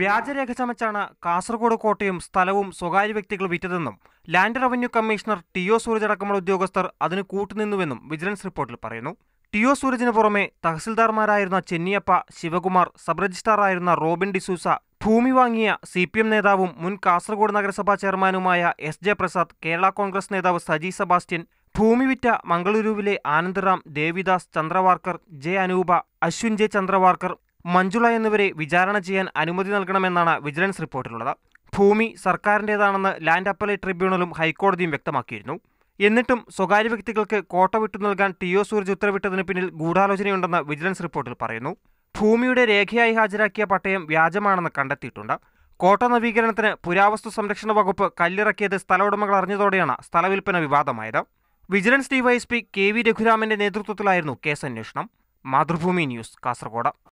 വ്യാജരേഖ ചമച്ചാണ് കാസർഗോഡ് കോട്ടയും സ്ഥലവും സ്വകാര്യ വ്യക്തികൾ വിറ്റതെന്നും land revenue commissioner T O Sooraj അടക്കമുള്ള ഉദ്യോഗസ്ഥർ അതിന് കൂട്ടുനിന്നുവെന്നും വിജിലൻസ് റിപ്പോർട്ടിൽ പറയുന്നു ടി ഒ സൂരജിന് പുറമെ തഹസിൽദാർമാരായിരുന്ന ചെന്നിയപ്പ ശിവകുമാർ സബ് രജിസ്ട്രാറായിരുന്ന റോബിൻ ഡിസൂസ ഭൂമി വാങ്ങിയ സി പി എം നേതാവും മുൻ കാസർഗോഡ് നഗരസഭാ ചെയർമാനുമായ എസ് ജെ പ്രസാദ് കേരള കോൺഗ്രസ് നേതാവ് സജി സബാസ്റ്റ്യൻ ഭൂമി വിറ്റ മംഗളൂരുവിലെ ആനന്ദറാം ദേവിദാസ് ചന്ദ്രവാർക്കർ ജെ അനൂപ അശ്വിൻ ജെ ചന്ദ്രവാർക്കർ മഞ്ജുള എന്നിവരെ വിചാരണ ചെയ്യാൻ അനുമതി നൽകണമെന്നാണ് വിജിലൻസ് റിപ്പോർട്ടിലുള്ളത് ഭൂമി സർക്കാരിൻ്റേതാണെന്ന് ലാൻഡ് അപ്പലേ ട്രിബ്യൂണലും ഹൈക്കോടതിയും വ്യക്തമാക്കിയിരുന്നു എന്നിട്ടും സ്വകാര്യ വ്യക്തികൾക്ക് കോട്ട വിട്ടു നൽകാൻ ടി ഒ സൂരജ് ഉത്തരവിട്ടതിന് പിന്നിൽ ഗൂഢാലോചനയുണ്ടെന്ന് വിജിലൻസ് റിപ്പോർട്ടിൽ പറയുന്നു ഭൂമിയുടെ രേഖയായി ഹാജരാക്കിയ പട്ടയം വ്യാജമാണെന്ന് കണ്ടെത്തിയിട്ടുണ്ട് കോട്ട നവീകരണത്തിന് പുരാവസ്തു സംരക്ഷണ വകുപ്പ് കല്ലിറക്കിയത് സ്ഥലോടമകൾ അറിഞ്ഞതോടെയാണ് സ്ഥലവിൽപ്പന വിവാദമായത് വിജിലൻസ് ഡിവൈഎസ്പി കെ വി രഘുരാമന്റെ നേതൃത്വത്തിലായിരുന്നു കേസന്വേഷണം മാതൃഭൂമി ന്യൂസ് കാസർഗോഡ്